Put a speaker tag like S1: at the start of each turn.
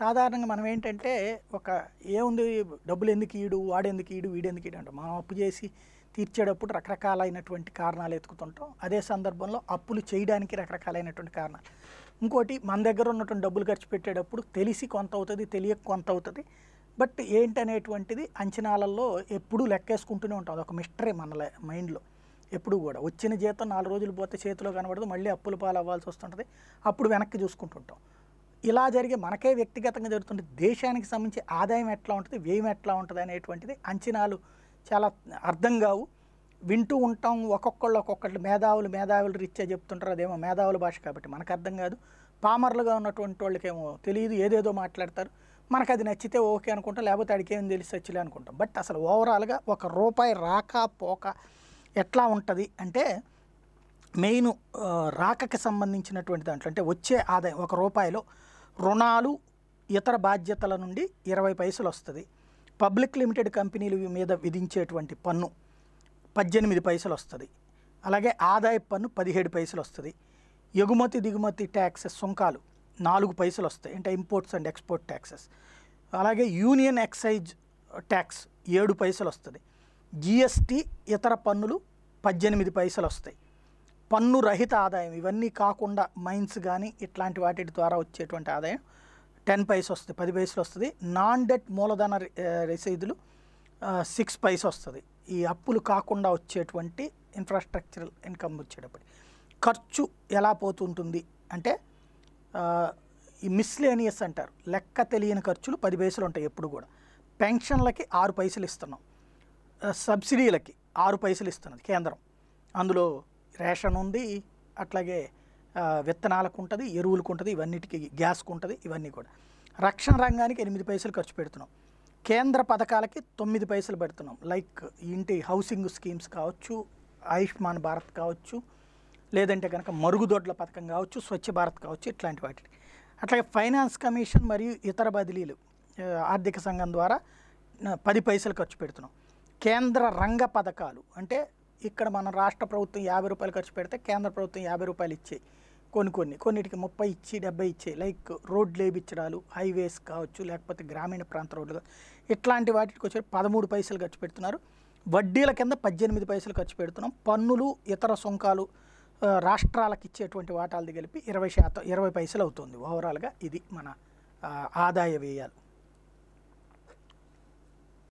S1: సాధారణంగా మనం ఏంటంటే ఒక ఏముంది డబ్బులు ఎందుకు ఈడు వాడెందుకు ఈడు వీడెందుకు ఈడు అంటాం మనం అప్పు చేసి తీర్చేటప్పుడు రకరకాలైనటువంటి కారణాలు ఎత్తుకుతుంటాం అదే సందర్భంలో అప్పులు చేయడానికి రకరకాలైనటువంటి కారణాలు ఇంకోటి మన దగ్గర ఉన్నటువంటి డబ్బులు ఖర్చు పెట్టేటప్పుడు తెలిసి కొంత అవుతుంది తెలియక కొంత అవుతుంది బట్ ఏంటనేటువంటిది అంచనాలలో ఎప్పుడూ లెక్కేసుకుంటూనే ఉంటాం ఒక మిస్టరీ మన మైండ్లో ఎప్పుడు కూడా వచ్చిన జీతం నాలుగు రోజులు పోతే చేతిలో కనబడదు మళ్ళీ అప్పులు అవ్వాల్సి వస్తుంటుంది అప్పుడు వెనక్కి చూసుకుంటుంటాం ఇలా జరిగే మనకే వ్యక్తిగతంగా జరుగుతుంటే దేశానికి సంబంధించి ఆదాయం ఎట్లా ఉంటుంది వ్యయం ఎట్లా ఉంటుంది అనేటువంటిది అంచనాలు చాలా అర్థం కావు వింటూ ఉంటాం ఒక్కొక్కళ్ళు ఒక్కొక్కళ్ళు మేధావులు మేధావులు రీత్యా చెప్తుంటారు అదేమో మేధావుల భాష కాబట్టి మనకు అర్థం కాదు పామర్లుగా ఉన్నటువంటి వాళ్ళకేమో తెలియదు ఏదేదో మాట్లాడతారు మనకు అది నచ్చితే ఓకే అనుకుంటాం లేకపోతే అడిగేం తెలిసి వచ్చిలే అనుకుంటాం బట్ అసలు ఓవరాల్గా ఒక రూపాయి రాక పోక ఎట్లా ఉంటుంది అంటే మెయిన్ రాకకి సంబంధించినటువంటి దాంట్లో అంటే వచ్చే ఆదాయం ఒక రూపాయిలో రుణాలు ఇతర బాధ్యతల నుండి ఇరవై పైసలు వస్తుంది పబ్లిక్ లిమిటెడ్ కంపెనీలు మీద విధించేటువంటి పన్ను పద్దెనిమిది పైసలు వస్తుంది అలాగే ఆదాయ పన్ను పదిహేడు పైసలు వస్తుంది ఎగుమతి దిగుమతి ట్యాక్సెస్ సుంకాలు నాలుగు పైసలు వస్తాయి అంటే ఇంపోర్ట్స్ అండ్ ఎక్స్పోర్ట్ ట్యాక్సెస్ అలాగే యూనియన్ ఎక్సైజ్ ట్యాక్స్ ఏడు పైసలు వస్తుంది జిఎస్టీ ఇతర పన్నులు పద్దెనిమిది పైసలు వస్తాయి పన్ను రహిత ఆదాయం ఇవన్నీ కాకుండా మైన్స్ కానీ ఇట్లాంటి వాటి ద్వారా వచ్చేటువంటి ఆదాయం టెన్ పైస్ వస్తుంది పది పైసలు వస్తుంది నాన్ డెట్ మూలధన రసీదులు సిక్స్ పైస్ వస్తుంది ఈ అప్పులు కాకుండా వచ్చేటువంటి ఇన్ఫ్రాస్ట్రక్చరల్ ఇన్కమ్ వచ్చేటప్పుడు ఖర్చు ఎలా పోతుంటుంది అంటే ఈ మిస్లేనియస్ అంటారు లెక్క తెలియని ఖర్చులు పది పైసలు ఉంటాయి ఎప్పుడు కూడా పెన్షన్లకి ఆరు పైసలు ఇస్తున్నాం సబ్సిడీలకి ఆరు పైసలు ఇస్తున్నది కేంద్రం అందులో రేషన్ ఉంది అట్లాగే విత్తనాలకు ఉంటుంది ఎరువులకు ఉంటుంది ఇవన్నిటికి గ్యాస్కు ఉంటుంది ఇవన్నీ కూడా రక్షణ రంగానికి ఎనిమిది పైసలు ఖర్చు పెడుతున్నాం కేంద్ర పథకాలకి తొమ్మిది పైసలు పెడుతున్నాం లైక్ ఇంటి హౌసింగ్ స్కీమ్స్ కావచ్చు ఆయుష్మాన్ భారత్ కావచ్చు లేదంటే కనుక మరుగుదొడ్ల పథకం కావచ్చు స్వచ్ఛ భారత్ కావచ్చు ఇట్లాంటి వాటికి అట్లాగే ఫైనాన్స్ కమిషన్ మరియు ఇతర బదిలీలు ఆర్థిక సంఘం ద్వారా పది పైసలు ఖర్చు పెడుతున్నాం కేంద్ర రంగ పథకాలు అంటే ఇక్కడ మన రాష్ట్ర ప్రభుత్వం యాభై రూపాయలు ఖర్చు పెడితే కేంద్ర ప్రభుత్వం యాభై రూపాయలు ఇచ్చే కొన్ని కొన్ని కొన్నిటికి ముప్పై ఇచ్చి డెబ్బై ఇచ్చే లైక్ రోడ్లు వేయించడాలు హైవేస్ కావచ్చు లేకపోతే గ్రామీణ ప్రాంత రోడ్లు ఇట్లాంటి వాటికి వచ్చి పదమూడు పైసలు ఖర్చు పెడుతున్నారు వడ్డీల కింద పద్దెనిమిది పైసలు ఖర్చు పెడుతున్నాం పన్నులు ఇతర సుంకాలు రాష్ట్రాలకు ఇచ్చేటువంటి వాటాలది కలిపి ఇరవై శాతం ఇరవై పైసలు అవుతుంది ఓవరాల్గా ఇది మన ఆదాయ వ్యయాలు